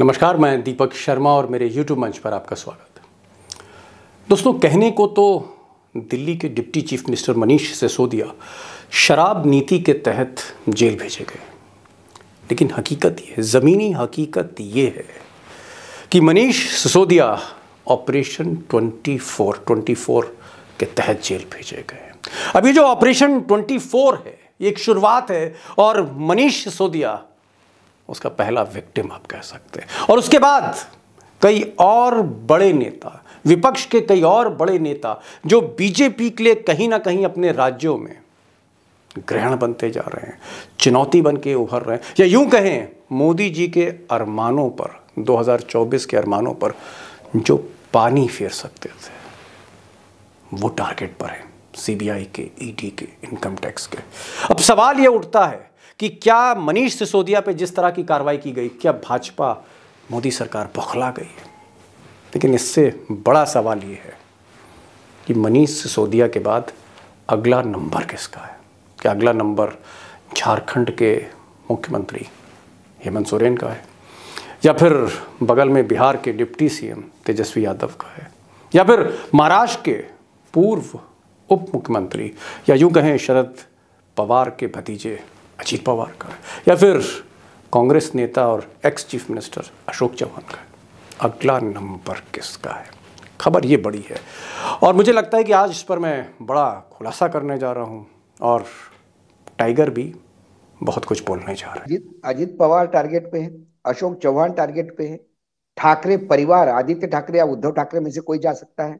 नमस्कार मैं दीपक शर्मा और मेरे यूट्यूब मंच पर आपका स्वागत है दोस्तों कहने को तो दिल्ली के deputy chief minister Manish Sisodia शराब नीति के तहत जेल भेजे गए लेकिन हकीकत ये है ज़मीनी हकीकत ये है कि मनीष सिसोदिया ऑपरेशन 24 24 के तहत जेल भेजे गए अब ये जो ऑपरेशन 24 है ये एक शुरुआत है और मनीष सिसोदिया उसका पहला विक्टिम आप कह सकते हैं और उसके बाद कई और बड़े नेता विपक्ष के कई और बड़े नेता जो बीजेपी के लिए कहीं ना कहीं अपने राज्यों में ग्रहण बनते जा रहे हैं चुनौती बन के उभर रहे हैं या यूं कहें मोदी जी के अरमानों पर 2024 के अरमानों पर जो पानी फेर सकते थे वो टारगेट पर है सीबीआई के ईडी e के इनकम टैक्स के अब सवाल ये उठता है कि क्या मनीष सिसोदिया पे जिस तरह की कार्रवाई की गई क्या भाजपा मोदी सरकार बौखला गई लेकिन इससे बड़ा सवाल ये है कि मनीष सिसोदिया के बाद अगला नंबर किसका है क्या अगला नंबर झारखंड के मुख्यमंत्री हेमंत सोरेन का है या फिर बगल में बिहार के डिप्टी सीएम तेजस्वी यादव का है या फिर महाराष्ट्र के पूर्व उप मुख्यमंत्री या यूं कहें शरद पवार के भतीजे अजीत पवार का है या फिर कांग्रेस नेता और ex chief minister Ashok Chavan का है अगला नंबर किसका है खबर ये बड़ी है और मुझे लगता है कि आज इस पर मैं बड़ा खुलासा करने जा रहा हूँ और टाइगर भी बहुत कुछ बोलने जा रहा है अजीत पवार टारगेट पे है अशोक चौहान टारगेट पे है ठाकरे परिवार आदित्य ठाकरे या उद्धव ठाकरे में से कोई जा सकता है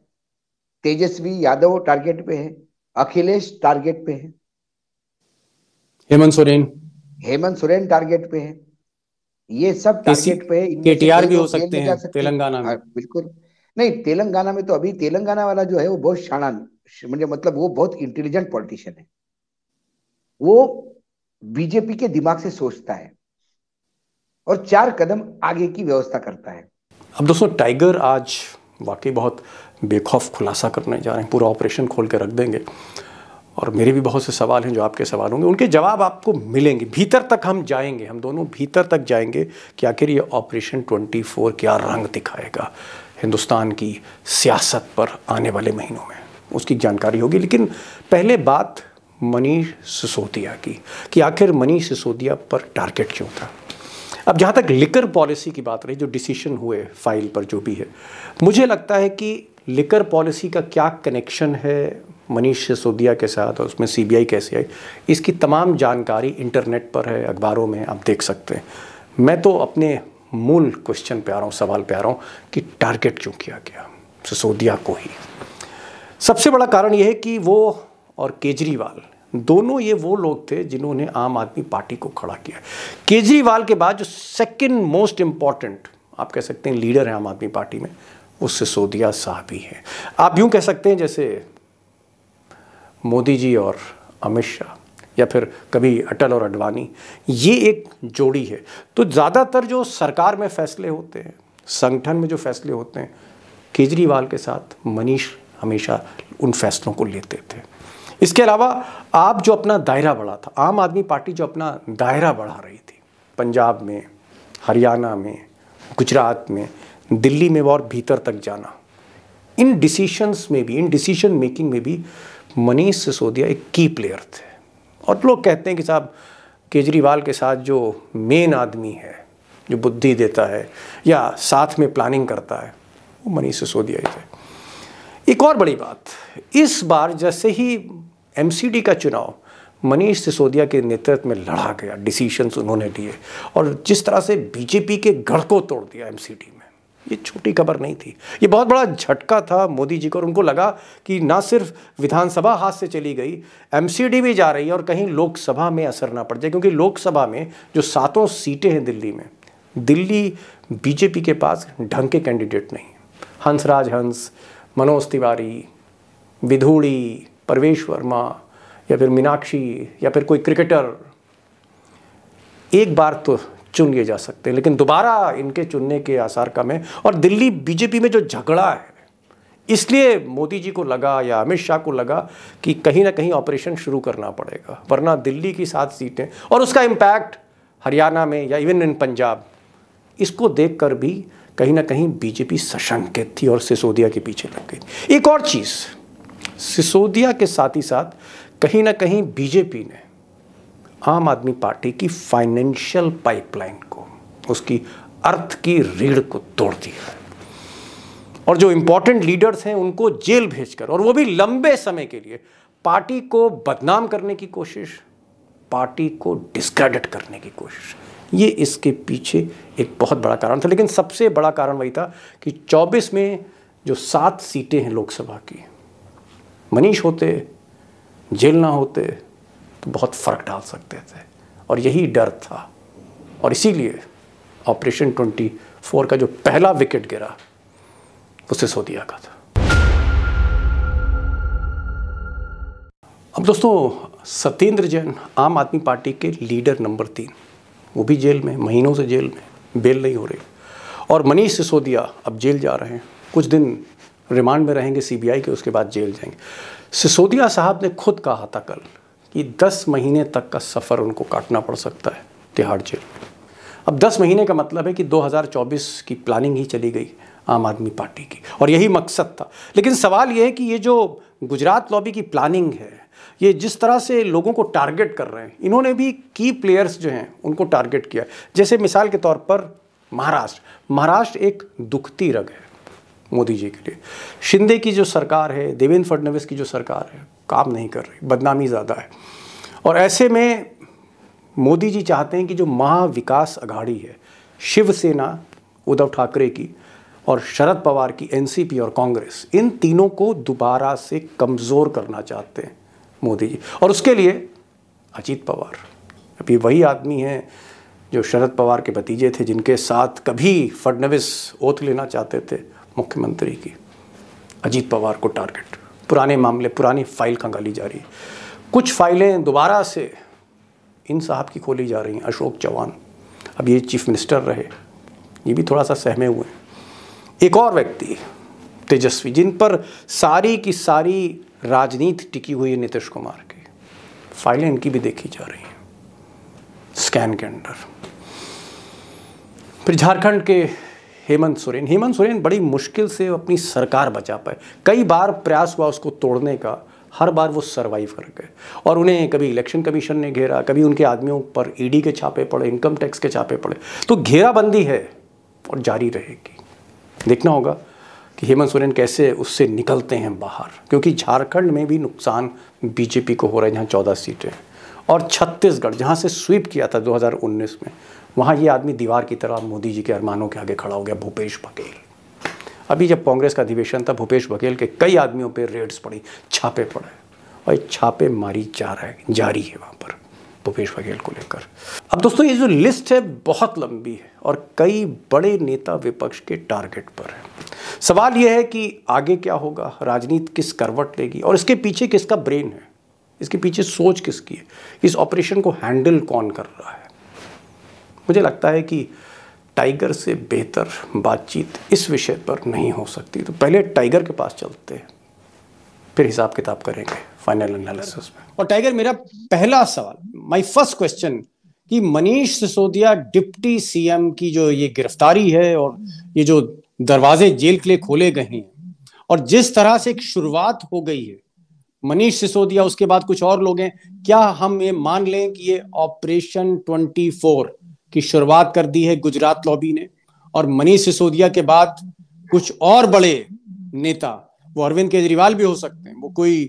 तेजस्वी यादव टारगेट पे है अखिलेश टारगेट पे है हेमंत सोरेन हेमंत सोरेन टारगेट पे है ये सब टारगेट पे केटीआर भी हो सकते हैं तेलंगाना में हाँ, बिल्कुल नहीं तेलंगाना में तो अभी तेलंगाना वाला जो है वो बहुत शाणा मुझे मतलब वो बहुत इंटेलिजेंट पॉलिटिशियन है वो बीजेपी के दिमाग से सोचता है और चार कदम आगे की व्यवस्था करता है अब दोस्तों टाइगर आज वाकई बहुत बेखौफ खुलासा करने जा रहे हैं पूरा ऑपरेशन खोल के रख देंगे और मेरे भी बहुत से सवाल हैं जो आपके सवाल होंगे उनके जवाब आपको मिलेंगे भीतर तक हम जाएंगे हम दोनों भीतर तक जाएंगे कि आखिर ये ऑपरेशन 24 क्या रंग दिखाएगा हिंदुस्तान की सियासत पर आने वाले महीनों में उसकी जानकारी होगी लेकिन पहले बात मनीष सिसोदिया की कि आखिर मनीष सिसोदिया पर टारगेट क्यों था अब जहाँ तक लिकर पॉलिसी की बात रही जो डिसीशन हुए फाइल पर जो भी है मुझे लगता है कि लिकर पॉलिसी का क्या कनेक्शन है मनीष सिसोदिया के साथ और उसमें सीबीआई कैसे आई इसकी तमाम जानकारी इंटरनेट पर है अखबारों में आप देख सकते हैं मैं तो अपने मूल क्वेश्चन पे आ रहा हूँ सवाल पे आ रहा हूँ कि टारगेट क्यों किया गया सिसोदिया को ही सबसे बड़ा कारण यह है कि वो और केजरीवाल दोनों ये वो लोग थे जिन्होंने आम आदमी पार्टी को खड़ा किया केजरीवाल के बाद जो सेकेंड मोस्ट इम्पॉर्टेंट आप कह सकते हैं लीडर हैं आम आदमी पार्टी में वो सिसोदिया साहब ही हैं आप यूं कह सकते हैं जैसे मोदी जी और अमित शाह या फिर कभी अटल और अडवाणी ये एक जोड़ी है तो ज़्यादातर जो सरकार में फैसले होते हैं संगठन में जो फैसले होते हैं केजरीवाल के साथ मनीष हमेशा उन फैसलों को लेते थे इसके अलावा आप जो अपना दायरा बढ़ा था आम आदमी पार्टी जो अपना दायरा बढ़ा रही थी पंजाब में हरियाणा में गुजरात में दिल्ली में और भीतर तक जाना इन डिसीशंस में भी इन डिसीशन मेकिंग में भी मनीष सिसोदिया एक की प्लेयर थे और लोग कहते हैं कि साहब केजरीवाल के साथ जो मेन आदमी है जो बुद्धि देता है या साथ में प्लानिंग करता है वो मनीष सिसोदिया ही थे एक और बड़ी बात इस बार जैसे ही एमसीडी का चुनाव मनीष सिसोदिया के नेतृत्व में लड़ा गया डिसीशंस उन्होंने दिए और जिस तरह से बीजेपी के गढ़ को तोड़ दिया एमसीडी में ये छोटी खबर नहीं थी ये बहुत बड़ा झटका था मोदी जी को और उनको लगा कि ना सिर्फ विधानसभा हाथ से चली गई एमसीडी भी जा रही है और कहीं लोकसभा में असर ना पड़ जाए क्योंकि लोकसभा में जो सातों सीटें हैं दिल्ली में दिल्ली बीजेपी के पास ढंग के कैंडिडेट नहीं हंसराज हंस मनोज तिवारी विधूड़ी परवेश वर्मा या फिर मीनाक्षी या फिर कोई क्रिकेटर एक बार तो चुन लिए जा सकते हैं लेकिन दोबारा इनके चुनने के आसार कम है और दिल्ली बीजेपी में जो झगड़ा है इसलिए मोदी जी को लगा या अमित शाह को लगा कि कहीं ना कहीं ऑपरेशन शुरू करना पड़ेगा वरना दिल्ली की सात सीटें और उसका इम्पैक्ट हरियाणा में या इवन इन पंजाब इसको देख भी कहीं ना कहीं बीजेपी सशंकित थी और सिसोदिया के पीछे लग गई एक और चीज़ सिसोदिया के साथ ही साथ कहीं ना कहीं बीजेपी ने आम आदमी पार्टी की फाइनेंशियल पाइपलाइन को उसकी अर्थ की रीढ़ को तोड़ दिया और जो इंपॉर्टेंट लीडर्स हैं उनको जेल भेजकर और वो भी लंबे समय के लिए पार्टी को बदनाम करने की कोशिश पार्टी को डिस्क्रेडिट करने की कोशिश ये इसके पीछे एक बहुत बड़ा कारण था लेकिन सबसे बड़ा कारण वही था कि 24 में जो सात सीटें हैं लोकसभा की मनीष होते जेल ना होते तो बहुत फ़र्क डाल सकते थे और यही डर था और इसीलिए ऑपरेशन 24 का जो पहला विकेट गिरा वो सिसोदिया का था अब दोस्तों सत्येंद्र जैन आम आदमी पार्टी के लीडर नंबर तीन वो भी जेल में महीनों से जेल में बेल नहीं हो रही और मनीष सिसोदिया अब जेल जा रहे हैं कुछ दिन रिमांड में रहेंगे सीबीआई के उसके बाद जेल जाएंगे सिसोदिया साहब ने खुद कहा था कल कि 10 महीने तक का सफ़र उनको काटना पड़ सकता है तिहाड़ जेल में अब 10 महीने का मतलब है कि 2024 की प्लानिंग ही चली गई आम आदमी पार्टी की और यही मकसद था लेकिन सवाल यह है कि ये जो गुजरात लॉबी की प्लानिंग है ये जिस तरह से लोगों को टारगेट कर रहे हैं इन्होंने भी की प्लेयर्स जो हैं उनको टारगेट किया जैसे मिसाल के तौर पर महाराष्ट्र महाराष्ट्र एक दुखती रग है मोदी जी के लिए शिंदे की जो सरकार है देवेंद्र फडणवीस की जो सरकार है काम नहीं कर रही बदनामी ज़्यादा है और ऐसे में मोदी जी चाहते हैं कि जो महाविकास अघाड़ी है शिवसेना उद्धव ठाकरे की और शरद पवार की एनसीपी और कांग्रेस इन तीनों को दोबारा से कमज़ोर करना चाहते हैं मोदी जी और उसके लिए अजीत पवार अभी वही आदमी हैं जो शरद पवार के भतीजे थे जिनके साथ कभी फडनवीस ओथ लेना चाहते थे मुख्यमंत्री की अजीत पवार को टारगेट पुराने मामले पुरानी फाइल खंगाली जा रही है कुछ फाइलें दोबारा से इन साहब की खोली जा रही हैं अशोक चौहान अब ये चीफ मिनिस्टर रहे ये भी थोड़ा सा सहमे हुए हैं एक और व्यक्ति तेजस्वी जिन पर सारी की सारी राजनीति टिकी हुई है नीतीश कुमार की फाइलें इनकी भी देखी जा रही हैं स्कैन के अंडर फिर झारखंड के हेमंत सोरेन हेमंत सोरेन बड़ी मुश्किल से अपनी सरकार बचा पाए कई बार प्रयास हुआ उसको तोड़ने का हर बार वो सरवाइव कर गए और उन्हें कभी इलेक्शन कमीशन ने घेरा कभी उनके आदमियों पर ईडी के छापे पड़े इनकम टैक्स के छापे पड़े तो घेराबंदी है और जारी रहेगी देखना होगा कि हेमंत सोरेन कैसे उससे निकलते हैं बाहर क्योंकि झारखंड में भी नुकसान बीजेपी को हो रहा है जहाँ चौदह सीटें और छत्तीसगढ़ जहाँ से स्वीप किया था 2019 में वहाँ ये आदमी दीवार की तरह मोदी जी के अरमानों के आगे खड़ा हो गया भूपेश बघेल अभी जब कांग्रेस का अधिवेशन था भूपेश बघेल के कई आदमियों पर रेड्स पड़ी छापे पड़े और छापे मारी जा रहा है जारी है वहाँ पर भूपेश बघेल को लेकर अब दोस्तों ये जो लिस्ट है बहुत लंबी है और कई बड़े नेता विपक्ष के टारगेट पर है सवाल यह है कि आगे क्या होगा राजनीति किस करवट लेगी और इसके पीछे किसका ब्रेन है इसके पीछे सोच किसकी है इस ऑपरेशन को हैंडल कौन कर रहा है मुझे लगता है कि टाइगर से बेहतर बातचीत इस विषय पर नहीं हो सकती तो पहले टाइगर के पास चलते हैं फिर हिसाब किताब करेंगे फाइनल एनालिसिस में और टाइगर मेरा पहला सवाल माय फर्स्ट क्वेश्चन कि मनीष सिसोदिया डिप्टी सीएम की जो ये गिरफ्तारी है और ये जो दरवाजे जेल के लिए खोले गए हैं और जिस तरह से एक शुरुआत हो गई है मनीष सिसोदिया उसके बाद कुछ और लोग हैं क्या हम ये मान लें कि ये ऑपरेशन ट्वेंटी की शुरुआत कर दी है गुजरात लॉबी ने और मनीष सिसोदिया के बाद कुछ और बड़े नेता वो अरविंद केजरीवाल भी हो सकते हैं वो कोई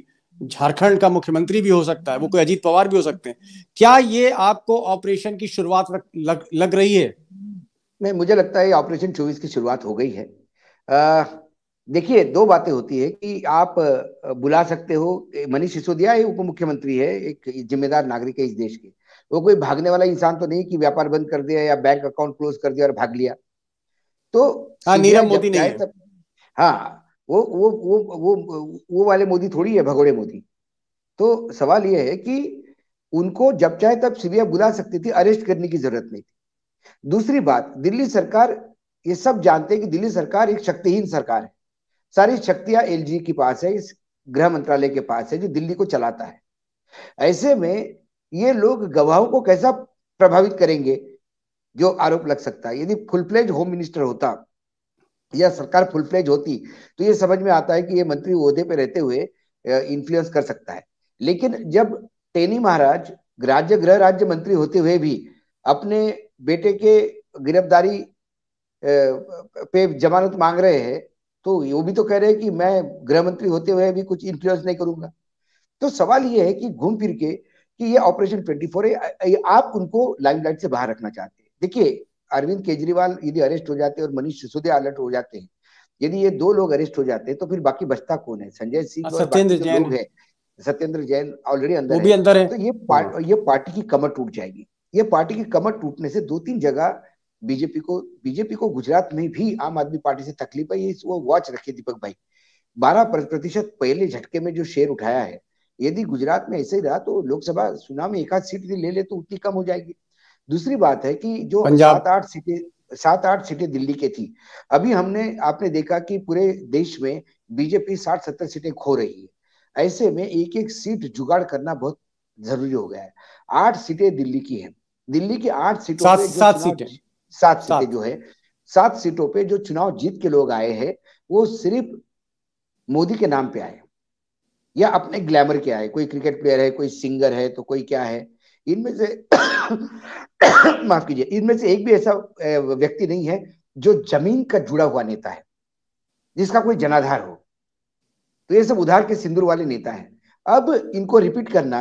झारखंड का मुख्यमंत्री भी हो सकता है वो कोई अजीत पवार भी हो सकते हैं क्या ये आपको ऑपरेशन की शुरुआत लग, लग रही है नहीं मुझे लगता है ऑपरेशन चौबीस की शुरुआत हो गई है देखिए दो बातें होती है कि आप बुला सकते हो मनीष सिसोदिया उप मुख्यमंत्री है एक जिम्मेदार नागरिक है इस देश के वो कोई भागने वाला इंसान तो नहीं कि व्यापार बंद कर दिया या बैंक अकाउंट क्लोज कर दिया और भाग लिया तो हाँ नीरव मोदी नहीं तब, हाँ वो वो वो वो वो वाले मोदी थोड़ी है भगोड़े मोदी तो सवाल ये है कि उनको जब चाहे तब सीबीआई बुला सकती थी अरेस्ट करने की जरूरत नहीं थी दूसरी बात दिल्ली सरकार ये सब जानते हैं कि दिल्ली सरकार एक शक्तिहीन सरकार है सारी शक्तियां एलजी के पास है इस गृह मंत्रालय के पास है जो दिल्ली को चलाता है ऐसे में ये लोग गवाहों को कैसा प्रभावित करेंगे जो आरोप लग सकता है यदि फुल फ्लेज होम मिनिस्टर होता या सरकार फुल फ्लेज होती तो ये समझ में आता है कि ये मंत्री ओहदे पे रहते हुए इन्फ्लुएंस कर सकता है लेकिन जब टेनी महाराज राज्य गृह राज्य मंत्री होते हुए भी अपने बेटे के गिरफ्तारी पे जमानत मांग रहे हैं तो वो भी तो कह रहे हैं कि मैं गृह मंत्री होते हुए भी कुछ इन्फ्लुएंस नहीं करूंगा तो सवाल ये है कि घूम फिर के कि ये ऑपरेशन ट्वेंटी फोर है आप उनको लाइव लाइट से बाहर रखना चाहते हैं देखिए अरविंद केजरीवाल यदि अरेस्ट हो जाते हैं और मनीष सिसोदिया अलर्ट हो जाते हैं यदि ये दो लोग अरेस्ट हो जाते हैं तो फिर बाकी बचता कौन है संजय सिंह सत्येंद्र जैन है सत्येंद्र जैन ऑलरेडी अंदर, भी अंदर है तो ये पार्ट, ये पार्टी की कमर टूट जाएगी ये पार्टी की कमर टूटने से दो तीन जगह बीजेपी को बीजेपी को गुजरात में भी आम आदमी पार्टी से तकलीफ है ये वो वॉच रखिए दीपक भाई बारह प्रतिशत पहले झटके में जो शेयर उठाया है यदि गुजरात में ऐसे ही रहा तो लोकसभा चुनाव में एक आध सीट ले ले तो उतनी कम हो जाएगी दूसरी बात है कि जो सात आठ सीटें सात आठ सीटें दिल्ली के थी अभी हमने आपने देखा कि पूरे देश में बीजेपी साठ सत्तर सीटें खो रही है ऐसे में एक एक सीट जुगाड़ करना बहुत जरूरी हो गया है आठ सीटें दिल्ली की है दिल्ली की आठ सीटों सात, पे सात सीटें सात सीटें जो है सात सीटों पे जो चुनाव जीत के लोग आए हैं वो सिर्फ मोदी के नाम पे आए या अपने ग्लैमर क्या है कोई क्रिकेट प्लेयर है कोई सिंगर है तो कोई क्या है इनमें से माफ कीजिए इनमें से एक भी ऐसा व्यक्ति नहीं है जो जमीन का जुड़ा हुआ नेता है जिसका कोई जनाधार हो तो ये सब उधार के सिंदूर वाले नेता हैं अब इनको रिपीट करना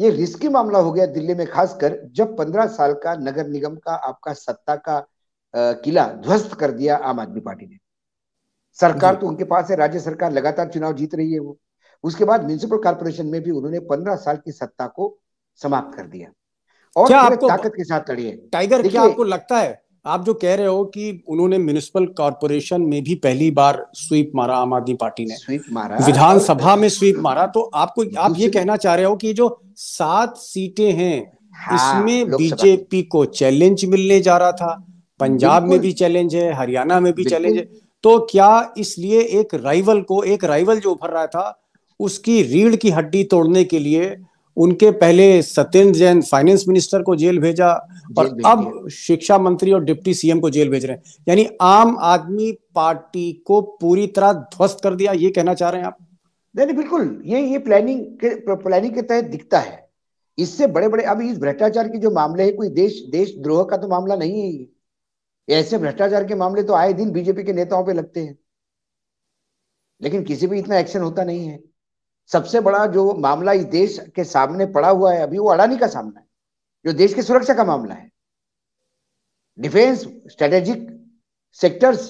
ये रिस्की मामला हो गया दिल्ली में खासकर जब पंद्रह साल का नगर निगम का आपका सत्ता का आ, किला ध्वस्त कर दिया आम आदमी पार्टी ने सरकार तो उनके पास है राज्य सरकार लगातार चुनाव जीत रही है वो उसके बाद म्यूनिसिपल कॉर्पोरेशन में भी उन्होंने पंद्रह साल की सत्ता को समाप्त कर दिया और क्या आपको ताकत के साथ लड़िए टाइगर क्या आपको लगता है आप जो कह रहे हो कि उन्होंने म्यूनिसिपल कॉर्पोरेशन में भी पहली बार स्वीप मारा आम आदमी पार्टी ने स्वीप मारा विधानसभा में स्वीप मारा तो आपको आप ये कहना चाह रहे हो कि जो सात सीटें हैं हाँ, इसमें बीजेपी को चैलेंज मिलने जा रहा था पंजाब में भी चैलेंज है हरियाणा में भी चैलेंज है तो क्या इसलिए एक राइवल को एक राइवल जो उभर रहा था उसकी रीढ़ की हड्डी तोड़ने के लिए उनके पहले सत्येंद्र जैन फाइनेंस मिनिस्टर को जेल भेजा और अब शिक्षा मंत्री और डिप्टी सीएम को जेल भेज रहे हैं यानी आम आदमी पार्टी को पूरी तरह ध्वस्त कर दिया ये कहना चाह रहे हैं आप नहीं नहीं बिल्कुल ये ये प्लानिंग के प्लानिंग के तहत दिखता है इससे बड़े बड़े अब इस भ्रष्टाचार के जो मामले है कोई देश देशद्रोह का तो मामला नहीं है ऐसे भ्रष्टाचार के मामले तो आए दिन बीजेपी के नेताओं पर लगते हैं लेकिन किसी भी इतना एक्शन होता नहीं है सबसे बड़ा जो मामला इस देश के सामने पड़ा हुआ है अभी वो अडानी का सामना है जो देश की सुरक्षा का मामला है defence strategic sectors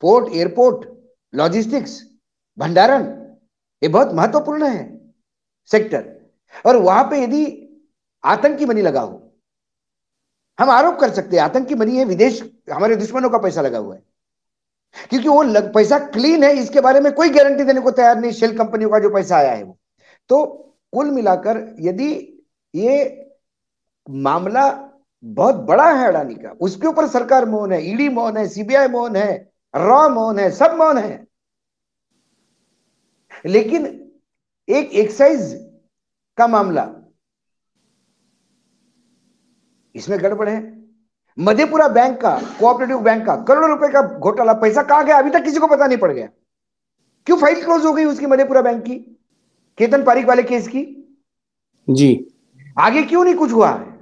port airport logistics भंडारण ये बहुत महत्वपूर्ण है सेक्टर और वहां पे यदि आतंकी मनी लगा हो हम आरोप कर सकते हैं आतंकी मनी है विदेश हमारे दुश्मनों का पैसा लगा हुआ है क्योंकि वो लग, पैसा क्लीन है इसके बारे में कोई गारंटी देने को तैयार नहीं शेल कंपनियों का जो पैसा आया है वो तो कुल मिलाकर यदि ये मामला बहुत बड़ा है अडानी का उसके ऊपर सरकार मौन है ईडी e मौन है सीबीआई मौन है रॉ मौन है सब मौन है लेकिन एक एक्साइज का मामला इसमें गड़बड़ है मधेपुरा बैंक का कोऑपरेटिव बैंक का करोड़ों रुपए का घोटाला पैसा कहा गया अभी तक किसी को पता नहीं पड़ गया क्यों फाइल क्लोज हो गई उसकी मधेपुरा बैंक की केतन पारिक वाले केस की जी आगे क्यों नहीं कुछ हुआ है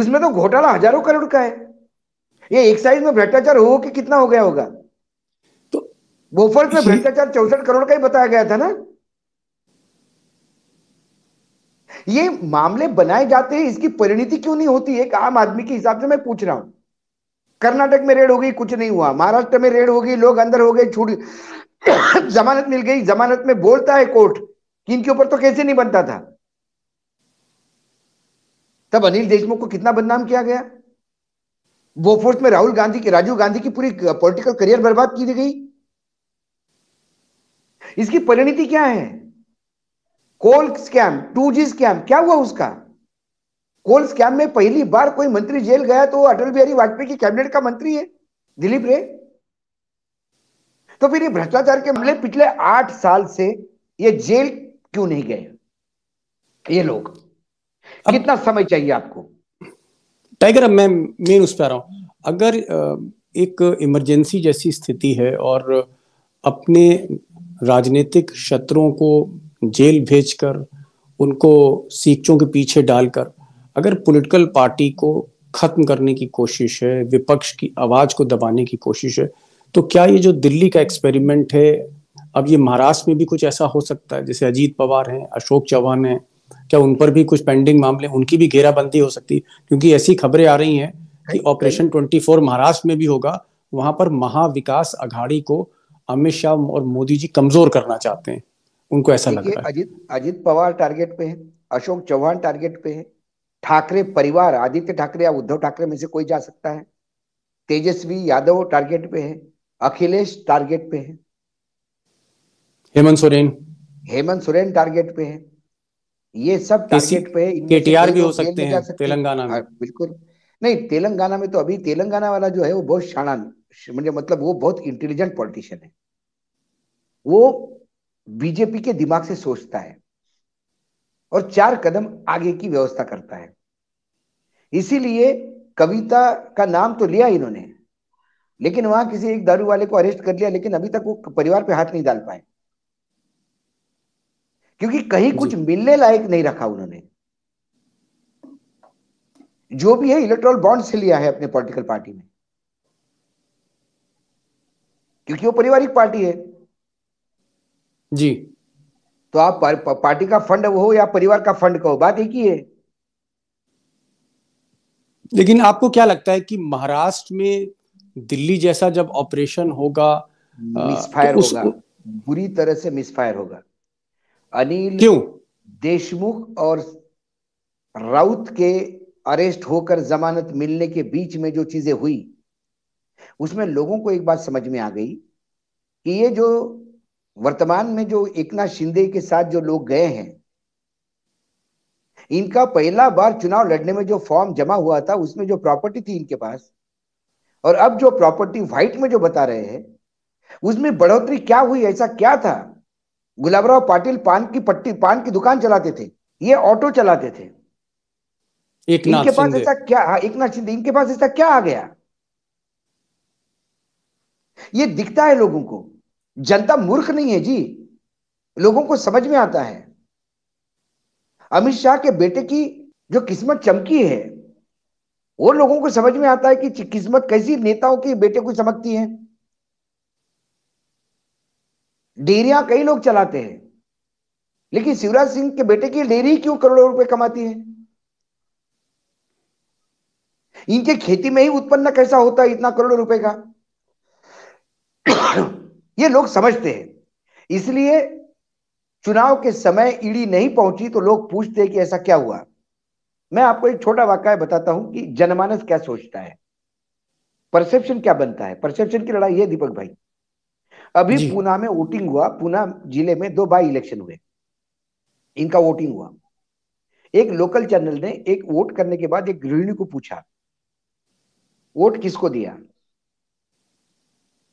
उसमें तो घोटाला हजारों करोड़ का है ये एक साइज में भ्रष्टाचार हो कि कितना हो गया होगा तो बोफर्स में भ्रष्टाचार चौसठ करोड़ का ही बताया गया था ना ये मामले बनाए जाते हैं इसकी परिणति क्यों नहीं होती एक आम आदमी के हिसाब से मैं पूछ रहा हूं कर्नाटक में रेड हो गई कुछ नहीं हुआ महाराष्ट्र में रेड हो गई लोग अंदर हो गए छूट जमानत मिल गई जमानत में बोलता है कोर्ट कि इनके ऊपर तो कैसे नहीं बनता था तब अनिल देशमुख को कितना बदनाम किया गया बोफोर्स में राहुल गांधी की राजीव गांधी की पूरी पॉलिटिकल करियर बर्बाद की गई इसकी परिणति क्या है coal scam two G scam क्या हुआ उसका कोल स्कैम में पहली बार कोई मंत्री जेल गया तो अटल बिहारी वाजपेयी की कैबिनेट का मंत्री है दिलीप रे तो फिर ये भ्रष्टाचार के मामले पिछले आठ साल से ये जेल क्यों नहीं गए ये लोग अब, कितना समय चाहिए आपको टाइगर अब मैं मेन उस पर आ रहा हूं अगर एक इमरजेंसी जैसी स्थिति है और अपने राजनीतिक शत्रुओं को जेल भेजकर उनको सीखों के पीछे डालकर अगर पॉलिटिकल पार्टी को खत्म करने की कोशिश है विपक्ष की आवाज को दबाने की कोशिश है तो क्या ये जो दिल्ली का एक्सपेरिमेंट है अब ये महाराष्ट्र में भी कुछ ऐसा हो सकता है जैसे अजीत पवार हैं अशोक चौहान हैं क्या उन पर भी कुछ पेंडिंग मामले उनकी भी घेराबंदी हो सकती है क्योंकि ऐसी खबरें आ रही हैं कि ऑपरेशन ट्वेंटी फोर महाराष्ट्र में भी होगा वहां पर महाविकास अघाड़ी को अमित शाह और मोदी जी कमजोर करना चाहते हैं उनको ऐसा लग रहा है अजित अजीत पवार टारगेट पे है अशोक चौहान टारगेट पे है ठाकरे परिवार आदित्य ठाकरे या उद्धव ठाकरे में से कोई जा सकता है तेजस्वी यादव टारगेट पे है अखिलेश टारगेट पे है हेमंत सोरेन हेमंत सोरेन टारगेट पे है ये सब टारगेट पे है केटीआर भी हो सकते हैं तेलंगाना में हाँ, बिल्कुल नहीं तेलंगाना में तो अभी तेलंगाना वाला जो है वो बहुत शाणान मतलब वो बहुत इंटेलिजेंट पॉलिटिशियन है वो बीजेपी के दिमाग से सोचता है और चार कदम आगे की व्यवस्था करता है इसीलिए कविता का नाम तो लिया इन्होंने लेकिन वहां किसी एक दारू वाले को अरेस्ट कर लिया लेकिन अभी तक वो परिवार पे हाथ नहीं डाल पाए क्योंकि कहीं कुछ मिलने लायक नहीं रखा उन्होंने जो भी है इलेक्ट्रोल बॉन्ड से लिया है अपने पॉलिटिकल पार्टी में क्योंकि वो पारिवारिक पार्टी है जी तो आप पार, पार्टी का फंड हो या परिवार का फंड का हो बात एक ही है लेकिन आपको क्या लगता है कि महाराष्ट्र में दिल्ली जैसा जब ऑपरेशन होगा मिसफायर तो होगा बुरी तरह से मिसफायर होगा अनिल क्यों देशमुख और राउत के अरेस्ट होकर जमानत मिलने के बीच में जो चीजें हुई उसमें लोगों को एक बात समझ में आ गई कि ये जो वर्तमान में जो एकनाथ शिंदे के साथ जो लोग गए हैं इनका पहला बार चुनाव लड़ने में जो फॉर्म जमा हुआ था उसमें जो प्रॉपर्टी थी इनके पास और अब जो प्रॉपर्टी व्हाइट में जो बता रहे हैं उसमें बढ़ोतरी क्या हुई ऐसा क्या था गुलाबराव पाटिल पान की पट्टी पान की दुकान चलाते थे ये ऑटो चलाते थे इनके पास ऐसा क्या हाँ एक नाथ शिंदे इनके पास ऐसा क्या आ गया ये दिखता है लोगों को जनता मूर्ख नहीं है जी लोगों को समझ में आता है अमित शाह के बेटे की जो किस्मत चमकी है वो लोगों को समझ में आता है कि किस्मत कैसी नेताओं के बेटे को चमकती है डेरिया कई लोग चलाते हैं लेकिन शिवराज सिंह के बेटे की डेयरी क्यों करोड़ों रुपए कमाती है इनके खेती में ही उत्पन्न कैसा होता है इतना करोड़ों रुपए का ये लोग समझते हैं इसलिए चुनाव के समय ईडी नहीं पहुंची तो लोग पूछते हैं कि ऐसा क्या हुआ मैं आपको एक छोटा वाक्य बताता हूं कि जनमानस क्या सोचता है परसेप्शन क्या बनता है परसेप्शन की लड़ाई है दीपक भाई अभी पूना में वोटिंग हुआ पूना जिले में दो बाई इलेक्शन हुए इनका वोटिंग हुआ एक लोकल चैनल ने एक वोट करने के बाद एक गृहिणी को पूछा वोट किसको दिया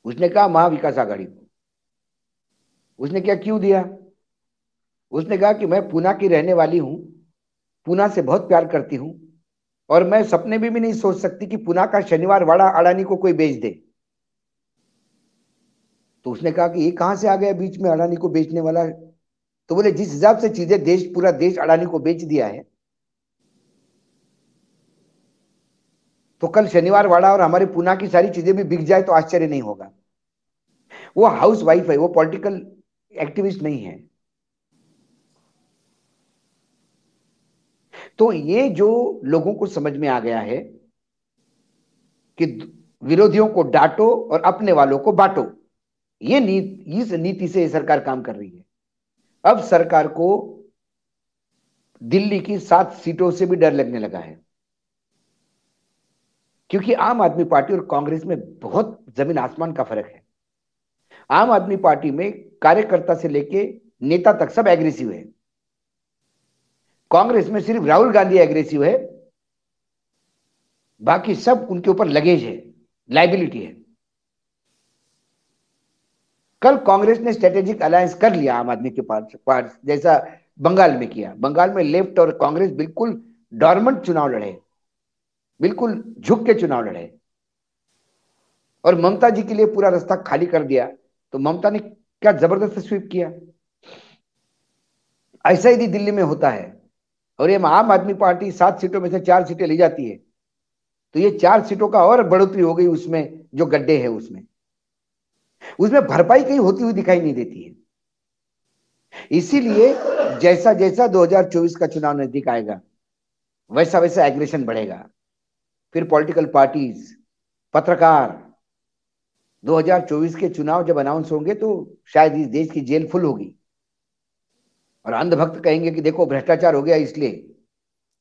उसने कहा महाविकास आघाड़ी को उसने क्या क्यों दिया उसने कहा कि मैं पूना की रहने वाली हूं पूना से बहुत प्यार करती हूं और मैं सपने में भी, भी नहीं सोच सकती कि पूना का शनिवार वाड़ा अडानी को कोई बेच दे तो उसने कहा कि ये कहां से आ गया बीच में अडानी को बेचने वाला तो बोले जिस हिसाब से चीजें देश पूरा देश अडानी को बेच दिया है तो कल शनिवार वाड़ा और हमारे पूना की सारी चीजें भी बिक जाए तो आश्चर्य नहीं होगा वो हाउस वाइफ है वो पॉलिटिकल एक्टिविस्ट नहीं है तो ये जो लोगों को समझ में आ गया है कि विरोधियों को डांटो और अपने वालों को बांटो ये नीति इस नीति से सरकार काम कर रही है अब सरकार को दिल्ली की सात सीटों से भी डर लगने लगा है क्योंकि आम आदमी पार्टी और कांग्रेस में बहुत जमीन आसमान का फर्क है आम आदमी पार्टी में कार्यकर्ता से लेके नेता तक सब एग्रेसिव है कांग्रेस में सिर्फ राहुल गांधी एग्रेसिव है बाकी सब उनके ऊपर लगेज है लाइबिलिटी है कल कांग्रेस ने स्ट्रेटेजिक अलायंस कर लिया आम आदमी के पास पार्ट जैसा बंगाल में किया बंगाल में लेफ्ट और कांग्रेस बिल्कुल डॉर्मेंट चुनाव लड़े बिल्कुल झुक के चुनाव लड़े और ममता जी के लिए पूरा रास्ता खाली कर दिया तो ममता ने क्या जबरदस्त स्वीप किया ऐसा यदि दिल्ली में होता है और ये आम आदमी पार्टी सात सीटों में से चार सीटें ले जाती है तो ये चार सीटों का और बढ़ोतरी हो गई उसमें जो गड्ढे हैं उसमें उसमें भरपाई कहीं होती हुई दिखाई नहीं देती है इसीलिए जैसा जैसा 2024 का चुनाव नजदीक आएगा वैसा वैसा एग्रेशन बढ़ेगा फिर पॉलिटिकल पार्टीज पत्रकार 2024 के चुनाव जब अनाउंस होंगे तो शायद इस देश की जेल फुल होगी और अंधभक्त कहेंगे कि देखो भ्रष्टाचार हो गया इसलिए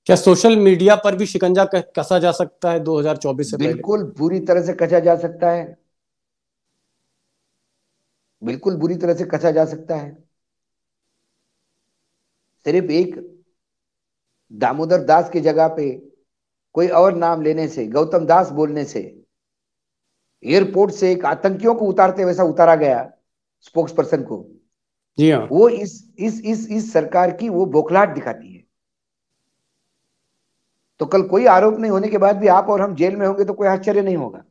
क्या सोशल मीडिया पर भी शिकंजा कसा जा सकता है 2024 से बिल्कुल बुरी तरह से कसा जा सकता है बिल्कुल बुरी तरह से कसा जा सकता है सिर्फ एक दामोदर दास की जगह पे कोई और नाम लेने से गौतम दास बोलने से एयरपोर्ट से एक आतंकियों को उतारते वैसा उतारा गया स्पोक्स पर्सन को जी हाँ वो इस इस इस इस सरकार की वो बोखलाट दिखाती है तो कल कोई आरोप नहीं होने के बाद भी आप और हम जेल में होंगे तो कोई आश्चर्य नहीं होगा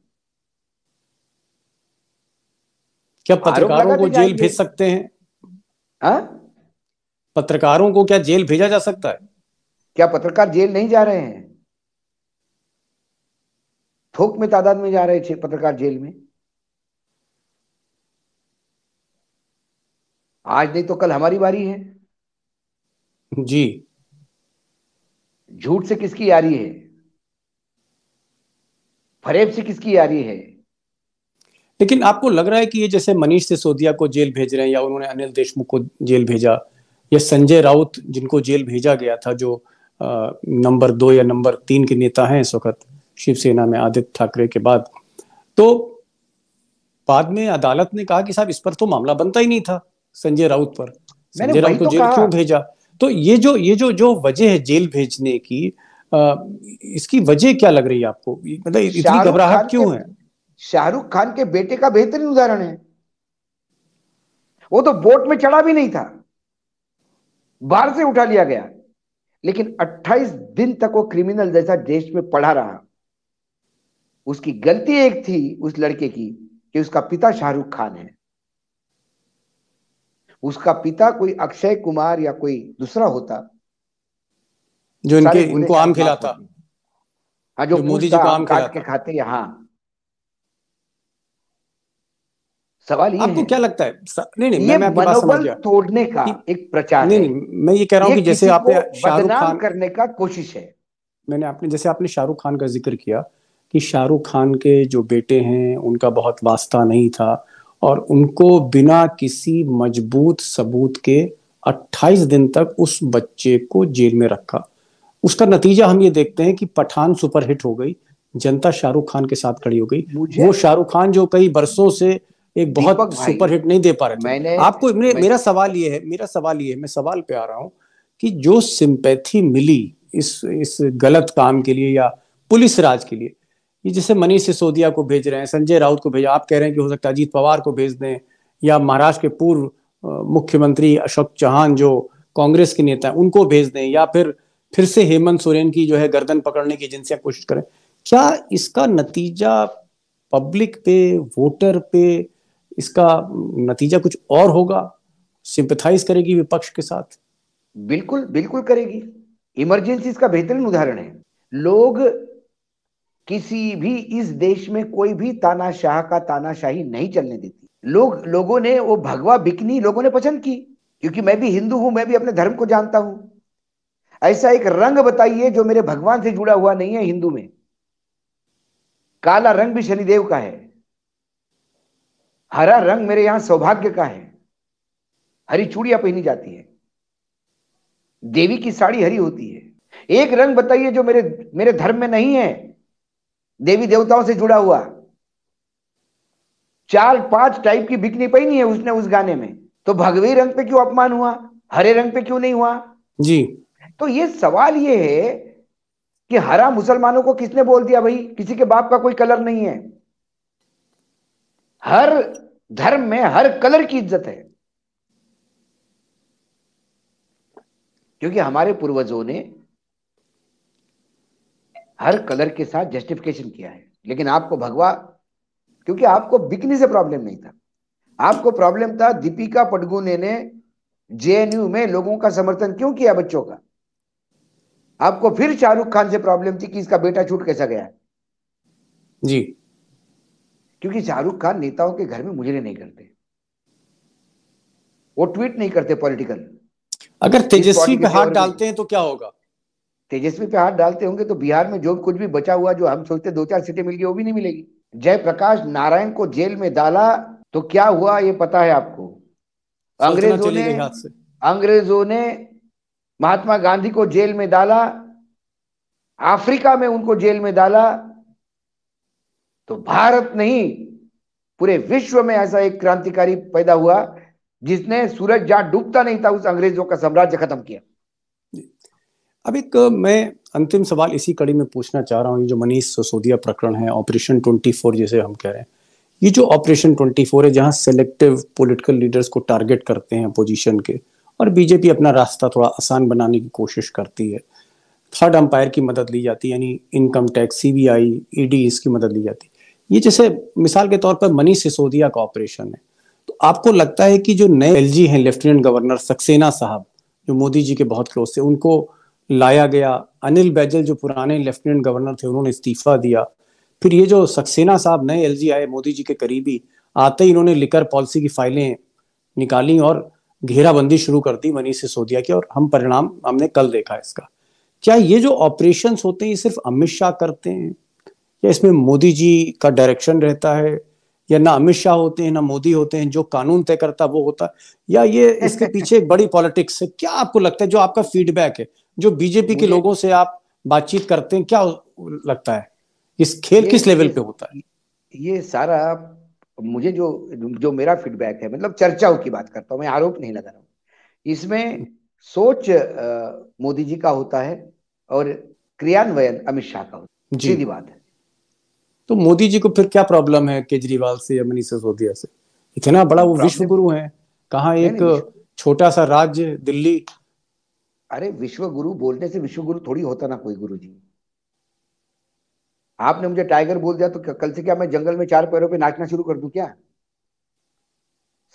क्या पत्रकारों को जेल भेज सकते हैं हा? पत्रकारों को क्या जेल भेजा जा सकता है क्या पत्रकार जेल नहीं जा रहे हैं थोक में तादाद में जा रहे थे पत्रकार जेल में आज नहीं तो कल हमारी बारी है जी झूठ से किसकी यारी है फरेब से किसकी यारी है लेकिन आपको लग रहा है कि ये जैसे मनीष सिसोदिया को जेल भेज रहे हैं या उन्होंने अनिल देशमुख को जेल भेजा या संजय राउत जिनको जेल भेजा गया था जो नंबर दो या नंबर तीन के नेता हैं इस वक्त शिवसेना में आदित्य ठाकरे के बाद तो बाद में अदालत ने कहा कि साहब इस पर तो मामला बनता ही नहीं था संजय राउत पर संजय राउत को तो जेल क्यों भेजा तो ये जो ये जो जो वजह है जेल भेजने की आ, इसकी वजह क्या लग रही है आपको मतलब इतनी घबराहट क्यों है शाहरुख खान के बेटे का बेहतरीन उदाहरण है वो तो बोट में चढ़ा भी नहीं था बाहर से उठा लिया गया लेकिन 28 दिन तक वो क्रिमिनल जैसा देश में पड़ा रहा उसकी गलती एक थी उस लड़के की कि उसका पिता शाहरुख खान है उसका पिता कोई अक्षय कुमार या कोई दूसरा होता जो इनके उनको आम खिलाता हाँ जो, जो मोदी जी को आम काट के खाते हैं हाँ। सवाल ये आपको क्या लगता है स... नहीं नहीं मैं, मैं आपकी बात तोड़ने का एक प्रचार नहीं नहीं मैं ये कह रहा हूँ कि जैसे आपने शाहरुख खान करने का कोशिश है मैंने आपने जैसे आपने शाहरुख खान का जिक्र किया कि शाहरुख खान के जो बेटे हैं उनका बहुत वास्ता नहीं था और उनको बिना किसी मजबूत सबूत के 28 दिन तक उस बच्चे को जेल में रखा उसका नतीजा हम ये देखते हैं कि पठान सुपरहिट हो गई जनता शाहरुख खान के साथ खड़ी हो गई वो शाहरुख खान जो कई बरसों से एक बहुत सुपरहिट नहीं दे पा रहे मैंने आपको मैंने, मेरा सवाल ये है मेरा सवाल ये है मैं सवाल पे आ रहा हूँ कि जो सिंपैथी मिली इस इस गलत काम के लिए या पुलिस राज के लिए ये जैसे मनीष सिसोदिया को भेज रहे हैं संजय राउत को भेजा आप कह रहे हैं कि हो सकता है अजीत पवार को भेज दें या महाराष्ट्र के पूर्व मुख्यमंत्री अशोक चौहान जो कांग्रेस के नेता हैं उनको भेज दें या फिर फिर से हेमंत सोरेन की जो है गर्दन पकड़ने की एजेंसियां कोशिश करें क्या इसका नतीजा पब्लिक पे वोटर पे इसका नतीजा कुछ और होगा सिंपथाइज करेगी विपक्ष के साथ बिल्कुल बिल्कुल करेगी इमरजेंसी का बेहतरीन उदाहरण है लोग किसी भी इस देश में कोई भी तानाशाह का तानाशाही नहीं चलने देती लोग लोगों ने वो भगवा बिकनी लोगों ने पसंद की क्योंकि मैं भी हिंदू हूं मैं भी अपने धर्म को जानता हूं ऐसा एक रंग बताइए जो मेरे भगवान से जुड़ा हुआ नहीं है हिंदू में काला रंग भी शनिदेव का है हरा रंग मेरे यहां सौभाग्य का है हरी चूड़िया पहनी जाती है देवी की साड़ी हरी होती है एक रंग बताइए जो मेरे मेरे धर्म में नहीं है देवी देवताओं से जुड़ा हुआ चार पांच टाइप की बिकनी नहीं है उसने उस गाने में तो भगवे रंग पे क्यों अपमान हुआ हरे रंग पे क्यों नहीं हुआ जी तो ये सवाल ये है कि हरा मुसलमानों को किसने बोल दिया भाई किसी के बाप का कोई कलर नहीं है हर धर्म में हर कलर की इज्जत है क्योंकि हमारे पूर्वजों ने हर कलर के साथ जस्टिफिकेशन किया है लेकिन आपको भगवा क्योंकि आपको बिकनी से प्रॉब्लम नहीं था आपको प्रॉब्लम था दीपिका पडगुने ने जेएनयू में लोगों का समर्थन क्यों किया बच्चों का आपको फिर शाहरुख खान से प्रॉब्लम थी कि इसका बेटा छूट कैसा गया जी क्योंकि शाहरुख खान नेताओं के घर में मुझे नहीं करते वो ट्वीट नहीं करते पॉलिटिकल अगर तेजस्वी पे हाथ डालते हैं तो क्या होगा तेजस्वी पे हाथ डालते होंगे तो बिहार में जो कुछ भी बचा हुआ जो हम सोचते दो चार सीटें मिल गई वो भी नहीं मिलेगी जयप्रकाश नारायण को जेल में डाला तो क्या हुआ ये पता है आपको अंग्रेजों ने अंग्रेजों ने महात्मा गांधी को जेल में डाला अफ्रीका में उनको जेल में डाला तो भारत नहीं पूरे विश्व में ऐसा एक क्रांतिकारी पैदा हुआ जिसने सूरज जहां डूबता नहीं था उस अंग्रेजों का साम्राज्य खत्म किया अब एक मैं अंतिम सवाल इसी कड़ी में पूछना चाह रहा हूँ ये जो मनीष सिसोदिया प्रकरण है ऑपरेशन 24 जिसे हम कह रहे हैं ये जो ऑपरेशन 24 है जहाँ सेलेक्टिव पॉलिटिकल लीडर्स को टारगेट करते हैं अपोजिशन के और बीजेपी अपना रास्ता थोड़ा आसान बनाने की कोशिश करती है थर्ड अंपायर की मदद ली जाती है यानी income tax C E D इसकी मदद ली जाती है ये जैसे मिसाल के तौर पर मनीष सिसोदिया का ऑपरेशन है तो आपको लगता है कि जो नए एल हैं लेफ्टिनेंट गवर्नर सक्सेना साहब जो मोदी जी के बहुत क्लोज थे उनको लाया गया अनिल बैजल जो पुराने लेफ्टिनेंट गवर्नर थे उन्होंने इस्तीफा दिया फिर ये जो सक्सेना साहब नए एल आए मोदी जी के करीबी आते ही इन्होंने लिकर पॉलिसी की फाइलें निकाली और घेराबंदी शुरू कर दी मनीष सिसोदिया की और हम परिणाम हमने कल देखा इसका क्या ये जो ऑपरेशन होते हैं ये सिर्फ अमित शाह करते हैं या इसमें मोदी जी का डायरेक्शन रहता है या ना अमित शाह होते हैं ना मोदी होते हैं जो कानून तय करता वो होता या ये इसके पीछे एक बड़ी पॉलिटिक्स है क्या आपको लगता है जो आपका फीडबैक है जो बीजेपी के लोगों से आप बातचीत करते हैं क्या लगता है इस खेल किस लेवल पे होता है ये सारा मुझे जो जो मेरा फीडबैक है मतलब चर्चाओं की बात करता हूँ मैं आरोप नहीं लगा रहा हूँ इसमें सोच मोदी जी का होता है और क्रियान्वयन अमित शाह का होता है सीधी बात है तो मोदी जी को फिर क्या प्रॉब्लम है केजरीवाल से या मनीष सिसोदिया से इतना बड़ा वो विश्व गुरु है कहा एक छोटा सा राज्य दिल्ली अरे विश्व गुरु बोलने से विश्व गुरु थोड़ी होता ना कोई गुरु जी आपने मुझे टाइगर बोल दिया तो कल से क्या मैं जंगल में चार पैरों पे नाचना शुरू कर दू क्या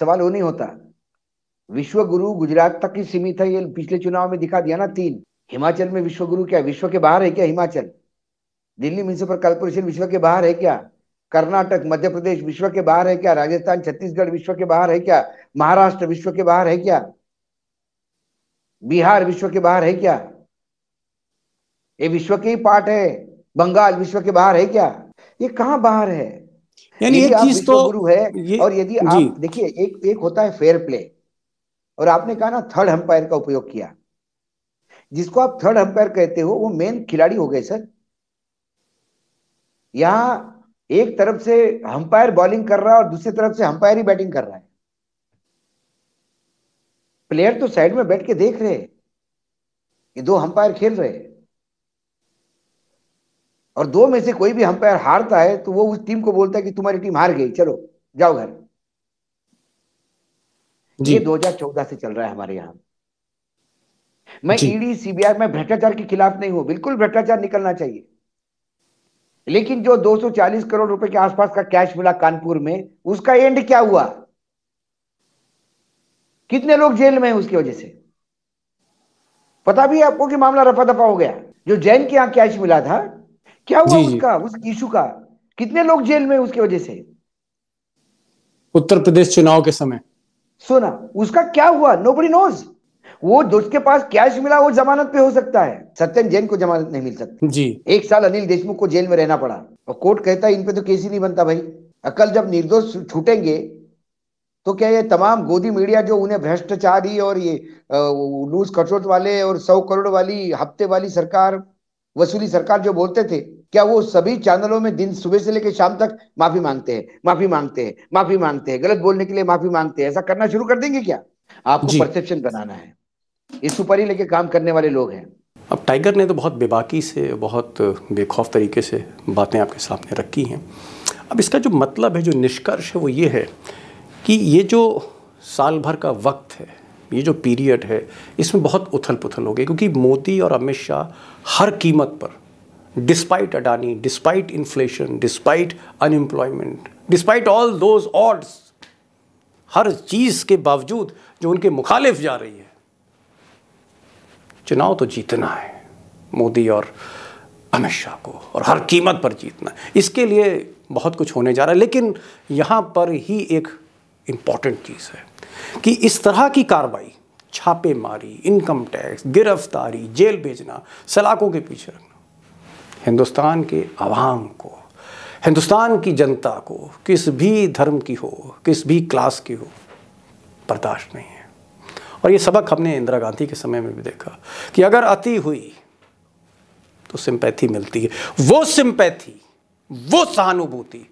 सवाल वो नहीं होता विश्व गुरु गुजरात तक ही सीमित है ये पिछले चुनाव में दिखा दिया ना तीन हिमाचल में विश्व गुरु क्या विश्व के बाहर है क्या हिमाचल दिल्ली म्यूनसिपल कॉर्पोरेशन विश्व के बाहर है क्या कर्नाटक मध्य प्रदेश विश्व के बाहर है क्या राजस्थान छत्तीसगढ़ विश्व के बाहर है क्या महाराष्ट्र विश्व के बाहर है क्या बिहार विश्व के बाहर है क्या ये विश्व के ही पार्ट है बंगाल विश्व के बाहर है क्या ये कहाँ बाहर है यानी एक चीज तो गुरु है ये, और यदि आप देखिए एक एक होता है फेयर प्ले और आपने कहा ना थर्ड अंपायर का उपयोग किया जिसको आप थर्ड अंपायर कहते हो वो मेन खिलाड़ी हो गए सर यहां एक तरफ से अंपायर बॉलिंग कर रहा है और दूसरी तरफ से अंपायर ही बैटिंग कर रहा है प्लेयर तो साइड में बैठ के देख रहे कि दो हम्पायर खेल रहे और दो में से कोई भी हम्पायर हारता है तो वो उस टीम को बोलता है कि तुम्हारी टीम हार गई चलो जाओ घर ये 2014 से चल रहा है हमारे यहां मैं ईडी सीबीआई e में भ्रष्टाचार के खिलाफ नहीं हूं बिल्कुल भ्रष्टाचार निकलना चाहिए लेकिन जो 240 करोड़ रुपए के आसपास का कैश मिला कानपुर में उसका एंड क्या हुआ कितने लोग जेल में उसकी वजह से पता भी है आपको कि मामला रफा दफा हो गया जो जैन के यहाँ कैश मिला था क्या हुआ उसका उस इशू का कितने लोग जेल में उसकी वजह से उत्तर प्रदेश चुनाव के समय सोना उसका क्या हुआ नो बड़ी नोज वो के पास कैश मिला वो जमानत पे हो सकता है सत्यन जैन को जमानत नहीं मिल सकती जी एक साल अनिल देशमुख को जेल में रहना पड़ा और कोर्ट कहता है इन पे तो केस ही नहीं बनता भाई अकल जब निर्दोष छूटेंगे तो क्या ये तमाम गोदी मीडिया जो उन्हें भ्रष्टाचारी और ये लूज कटोट वाले और सौ करोड़ वाली हफ्ते वाली सरकार वसूली सरकार जो बोलते थे क्या वो सभी चैनलों में दिन सुबह से लेकर शाम तक माफी मांगते हैं माफी मांगते हैं माफी मांगते हैं गलत बोलने के लिए माफी मांगते हैं ऐसा करना शुरू कर देंगे क्या आपको परसेप्शन बनाना है इस ऊपर ही लेके काम करने वाले लोग हैं अब टाइगर ने तो बहुत बेबाकी से बहुत बेखौफ तरीके से बातें आपके सामने रखी हैं अब इसका जो मतलब है जो निष्कर्ष है वो ये है कि ये जो साल भर का वक्त है ये जो पीरियड है इसमें बहुत उथल पुथल हो गई क्योंकि मोदी और अमित शाह हर कीमत पर despite Adani despite inflation despite unemployment despite all those odds हर चीज़ के बावजूद जो उनके मुखालिफ जा रही है चुनाव तो जीतना है मोदी और अमित शाह को और हर कीमत पर जीतना इसके लिए बहुत कुछ होने जा रहा है लेकिन यहाँ पर ही एक इम्पॉर्टेंट चीज़ है कि इस तरह की कार्रवाई छापेमारी इनकम टैक्स गिरफ्तारी जेल भेजना सलाखों के पीछे रखना हिंदुस्तान के आवाम को हिंदुस्तान की जनता को किस भी धर्म की हो किस भी क्लास की हो बर्दाश्त नहीं है और ये सबक हमने इंदिरा गांधी के समय में भी देखा कि अगर अति हुई तो सिंपैथी मिलती है वो सिंपैथी वो सहानुभूति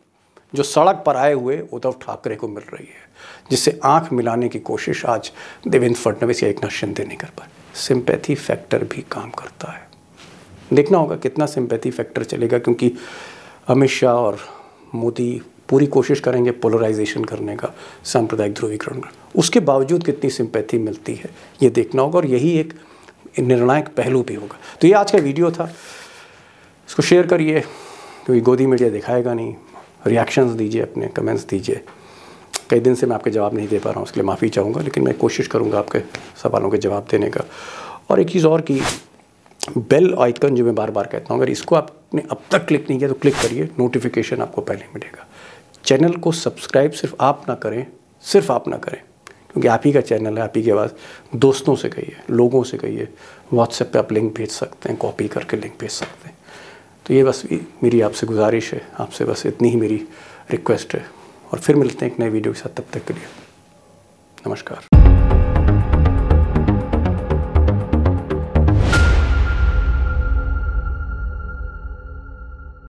जो सड़क पर आए हुए उद्धव ठाकरे को मिल रही है जिससे आंख मिलाने की कोशिश आज देवेंद्र फडणवीस या एक नाथ शिंदे नहीं कर पाए सिंपैथी फैक्टर भी काम करता है देखना होगा कितना सिंपैथी फैक्टर चलेगा क्योंकि अमित शाह और मोदी पूरी कोशिश करेंगे पोलराइजेशन करने का सांप्रदायिक ध्रुवीकरण का उसके बावजूद कितनी सिंपैथी मिलती है ये देखना होगा और यही एक निर्णायक पहलू भी होगा तो ये आज का वीडियो था इसको शेयर करिए क्योंकि गोदी मीडिया दिखाएगा नहीं रिएक्शंस दीजिए अपने कमेंट्स दीजिए कई दिन से मैं आपके जवाब नहीं दे पा रहा हूँ उसके लिए माफ़ी चाहूँगा लेकिन मैं कोशिश करूँगा आपके सवालों के जवाब देने का और एक चीज़ और की बेल आइकन जो मैं बार बार कहता हूँ अगर इसको आपने अब तक क्लिक नहीं किया तो क्लिक करिए नोटिफिकेशन आपको पहले मिलेगा चैनल को सब्सक्राइब सिर्फ आप ना करें सिर्फ आप ना करें क्योंकि आप ही का चैनल है आप ही के आवाज़ दोस्तों से कहिए लोगों से कहिए व्हाट्सएप पे आप लिंक भेज सकते हैं कॉपी करके लिंक भेज सकते हैं तो ये बस मेरी आपसे गुजारिश है आपसे बस इतनी ही मेरी रिक्वेस्ट है और फिर मिलते हैं एक नए वीडियो के साथ तब तक के लिए नमस्कार